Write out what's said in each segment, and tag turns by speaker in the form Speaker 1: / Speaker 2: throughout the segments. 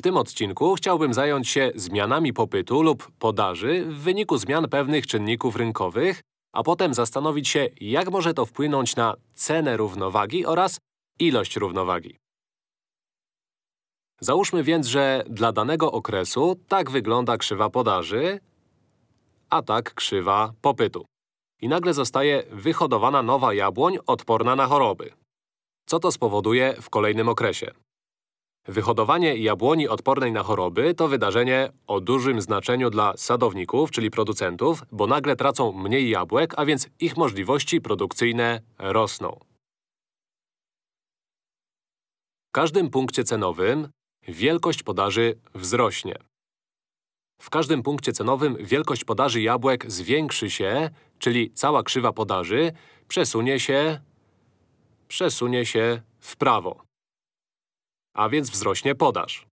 Speaker 1: W tym odcinku chciałbym zająć się zmianami popytu lub podaży w wyniku zmian pewnych czynników rynkowych, a potem zastanowić się, jak może to wpłynąć na cenę równowagi oraz ilość równowagi. Załóżmy więc, że dla danego okresu tak wygląda krzywa podaży, a tak krzywa popytu. I nagle zostaje wyhodowana nowa jabłoń odporna na choroby. Co to spowoduje w kolejnym okresie? Wyhodowanie jabłoni odpornej na choroby to wydarzenie o dużym znaczeniu dla sadowników, czyli producentów, bo nagle tracą mniej jabłek, a więc ich możliwości produkcyjne rosną. W każdym punkcie cenowym wielkość podaży wzrośnie. W każdym punkcie cenowym wielkość podaży jabłek zwiększy się, czyli cała krzywa podaży przesunie się, przesunie się w prawo a więc wzrośnie podaż.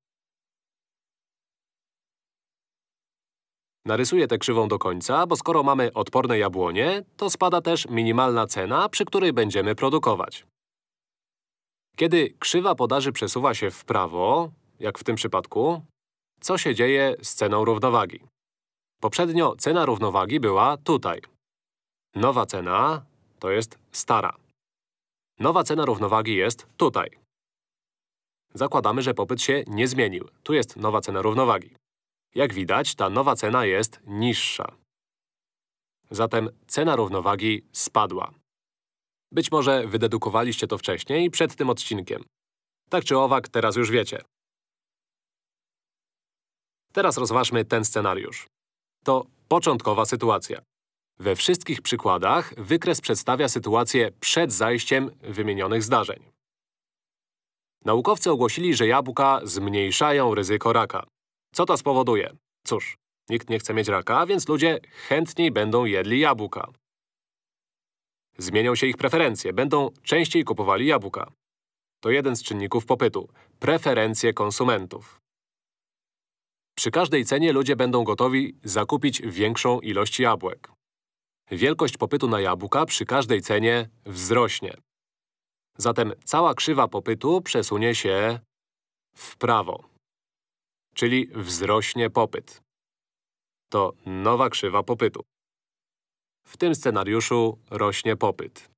Speaker 1: Narysuję tę krzywą do końca, bo skoro mamy odporne jabłonie, to spada też minimalna cena, przy której będziemy produkować. Kiedy krzywa podaży przesuwa się w prawo, jak w tym przypadku, co się dzieje z ceną równowagi? Poprzednio cena równowagi była tutaj. Nowa cena to jest stara. Nowa cena równowagi jest tutaj. Zakładamy, że popyt się nie zmienił. Tu jest nowa cena równowagi. Jak widać, ta nowa cena jest niższa. Zatem cena równowagi spadła. Być może wydedukowaliście to wcześniej, przed tym odcinkiem. Tak czy owak, teraz już wiecie. Teraz rozważmy ten scenariusz. To początkowa sytuacja. We wszystkich przykładach wykres przedstawia sytuację przed zajściem wymienionych zdarzeń. Naukowcy ogłosili, że jabłka zmniejszają ryzyko raka. Co to spowoduje? Cóż, nikt nie chce mieć raka, więc ludzie chętniej będą jedli jabłka. Zmienią się ich preferencje, będą częściej kupowali jabłka. To jeden z czynników popytu – preferencje konsumentów. Przy każdej cenie ludzie będą gotowi zakupić większą ilość jabłek. Wielkość popytu na jabłka przy każdej cenie wzrośnie. Zatem cała krzywa popytu przesunie się w prawo, czyli wzrośnie popyt. To nowa krzywa popytu. W tym scenariuszu rośnie popyt.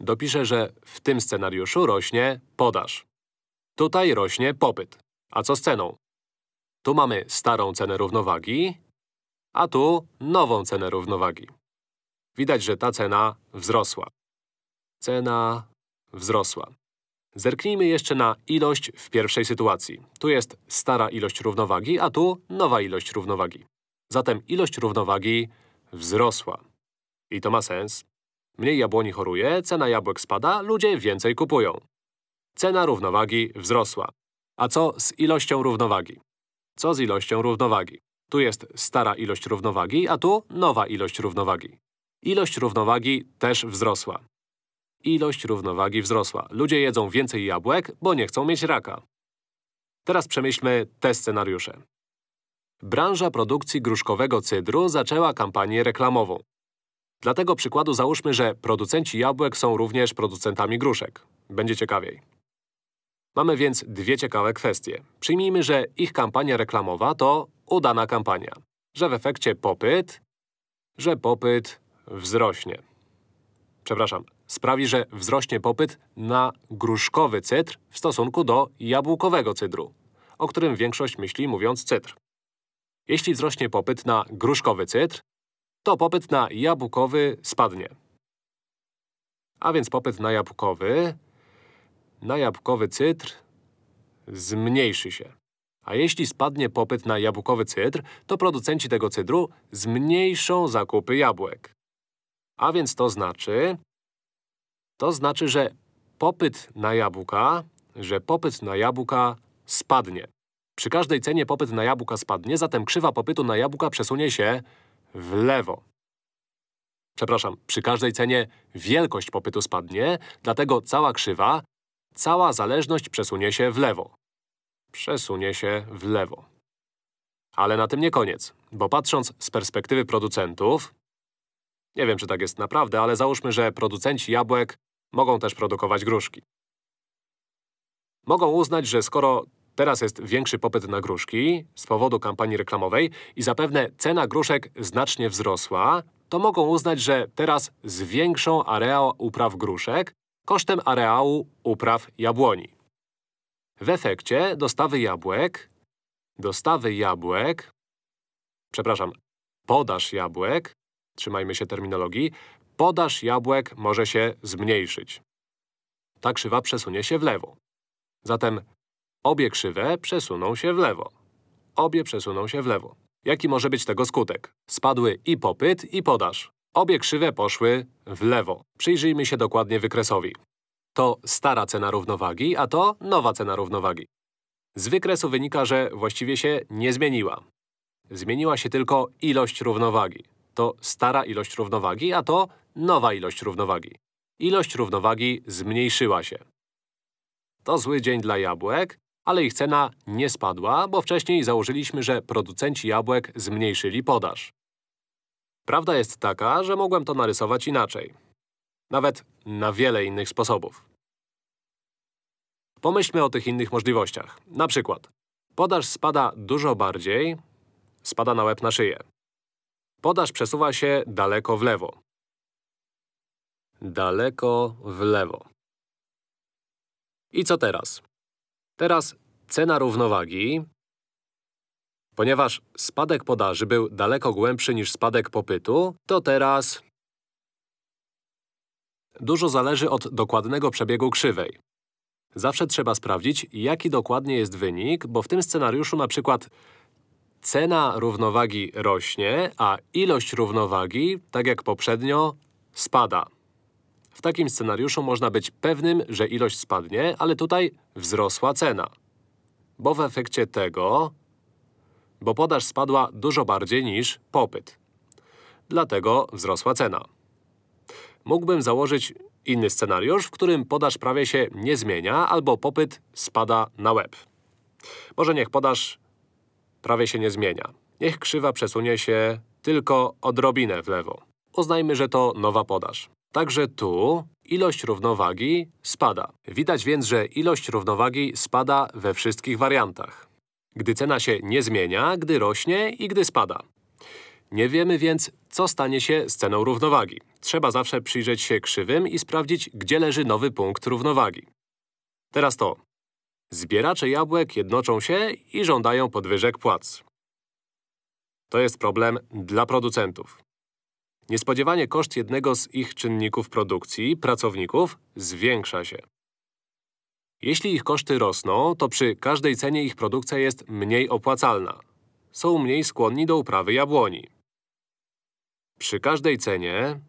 Speaker 1: Dopiszę, że w tym scenariuszu rośnie podaż. Tutaj rośnie popyt. A co z ceną? Tu mamy starą cenę równowagi, a tu nową cenę równowagi. Widać, że ta cena wzrosła. Cena wzrosła. Zerknijmy jeszcze na ilość w pierwszej sytuacji. Tu jest stara ilość równowagi, a tu nowa ilość równowagi. Zatem ilość równowagi wzrosła. I to ma sens. Mniej jabłoni choruje, cena jabłek spada, ludzie więcej kupują. Cena równowagi wzrosła. A co z ilością równowagi? Co z ilością równowagi? Tu jest stara ilość równowagi, a tu nowa ilość równowagi. Ilość równowagi też wzrosła. Ilość równowagi wzrosła. Ludzie jedzą więcej jabłek, bo nie chcą mieć raka. Teraz przemyślmy te scenariusze. Branża produkcji gruszkowego cydru zaczęła kampanię reklamową. Dlatego przykładu załóżmy, że producenci jabłek są również producentami gruszek. Będzie ciekawiej. Mamy więc dwie ciekawe kwestie. Przyjmijmy, że ich kampania reklamowa to udana kampania. Że w efekcie popyt… że popyt wzrośnie. Przepraszam, sprawi, że wzrośnie popyt na gruszkowy cytr w stosunku do jabłkowego cydru, o którym większość myśli mówiąc cytr. Jeśli wzrośnie popyt na gruszkowy cytr, to popyt na jabłkowy spadnie. A więc popyt na jabłkowy… na jabłkowy cytr zmniejszy się. A jeśli spadnie popyt na jabłkowy cydr, to producenci tego cydru zmniejszą zakupy jabłek. A więc to znaczy, to znaczy, że popyt na jabłka, że popyt na jabłka spadnie. Przy każdej cenie popyt na jabłka spadnie, zatem krzywa popytu na jabłka przesunie się w lewo. Przepraszam, przy każdej cenie wielkość popytu spadnie, dlatego cała krzywa, cała zależność przesunie się w lewo. Przesunie się w lewo. Ale na tym nie koniec, bo patrząc z perspektywy producentów… Nie wiem, czy tak jest naprawdę, ale załóżmy, że producenci jabłek Mogą też produkować gruszki. Mogą uznać, że skoro teraz jest większy popyt na gruszki z powodu kampanii reklamowej i zapewne cena gruszek znacznie wzrosła, to mogą uznać, że teraz zwiększą areał upraw gruszek kosztem areału upraw jabłoni. W efekcie dostawy jabłek, dostawy jabłek, przepraszam, podaż jabłek, trzymajmy się terminologii, Podaż jabłek może się zmniejszyć. Ta krzywa przesunie się w lewo. Zatem obie krzywe przesuną się w lewo. Obie przesuną się w lewo. Jaki może być tego skutek? Spadły i popyt, i podaż. Obie krzywe poszły w lewo. Przyjrzyjmy się dokładnie wykresowi. To stara cena równowagi, a to nowa cena równowagi. Z wykresu wynika, że właściwie się nie zmieniła. Zmieniła się tylko ilość równowagi. To stara ilość równowagi, a to nowa ilość równowagi. Ilość równowagi zmniejszyła się. To zły dzień dla jabłek, ale ich cena nie spadła, bo wcześniej założyliśmy, że producenci jabłek zmniejszyli podaż. Prawda jest taka, że mogłem to narysować inaczej. Nawet na wiele innych sposobów. Pomyślmy o tych innych możliwościach. Na przykład, podaż spada dużo bardziej, spada na łeb na szyję. Podaż przesuwa się daleko w lewo daleko w lewo. I co teraz? Teraz cena równowagi, Ponieważ spadek podaży był daleko głębszy niż spadek popytu, to teraz… Dużo zależy od dokładnego przebiegu krzywej. Zawsze trzeba sprawdzić, jaki dokładnie jest wynik, bo w tym scenariuszu na przykład cena równowagi rośnie, a ilość równowagi, tak jak poprzednio, spada. W takim scenariuszu można być pewnym, że ilość spadnie, ale tutaj wzrosła cena. Bo w efekcie tego… Bo podaż spadła dużo bardziej niż popyt. Dlatego wzrosła cena. Mógłbym założyć inny scenariusz, w którym podaż prawie się nie zmienia albo popyt spada na łeb. Może niech podaż prawie się nie zmienia. Niech krzywa przesunie się tylko odrobinę w lewo. Uznajmy, że to nowa podaż. Także tu ilość równowagi spada. Widać więc, że ilość równowagi spada we wszystkich wariantach. Gdy cena się nie zmienia, gdy rośnie i gdy spada. Nie wiemy więc, co stanie się z ceną równowagi. Trzeba zawsze przyjrzeć się krzywym i sprawdzić, gdzie leży nowy punkt równowagi. Teraz to. Zbieracze jabłek jednoczą się i żądają podwyżek płac. To jest problem dla producentów. Niespodziewanie koszt jednego z ich czynników produkcji, pracowników, zwiększa się. Jeśli ich koszty rosną, to przy każdej cenie ich produkcja jest mniej opłacalna. Są mniej skłonni do uprawy jabłoni. Przy każdej cenie…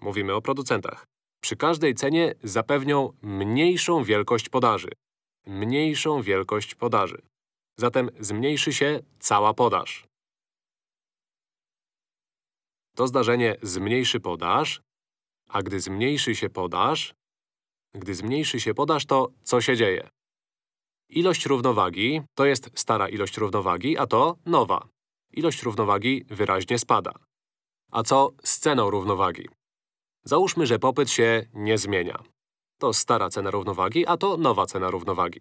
Speaker 1: mówimy o producentach. Przy każdej cenie zapewnią mniejszą wielkość podaży. Mniejszą wielkość podaży. Zatem zmniejszy się cała podaż. To zdarzenie zmniejszy podaż, a gdy zmniejszy się podaż, gdy zmniejszy się podaż, to co się dzieje? Ilość równowagi to jest stara ilość równowagi, a to nowa. Ilość równowagi wyraźnie spada. A co z ceną równowagi? Załóżmy, że popyt się nie zmienia. To stara cena równowagi, a to nowa cena równowagi.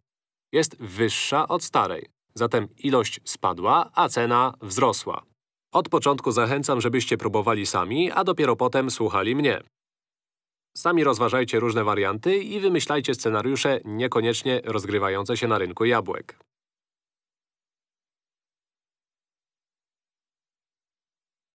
Speaker 1: Jest wyższa od starej, zatem ilość spadła, a cena wzrosła. Od początku zachęcam, żebyście próbowali sami, a dopiero potem słuchali mnie. Sami rozważajcie różne warianty i wymyślajcie scenariusze niekoniecznie rozgrywające się na rynku jabłek.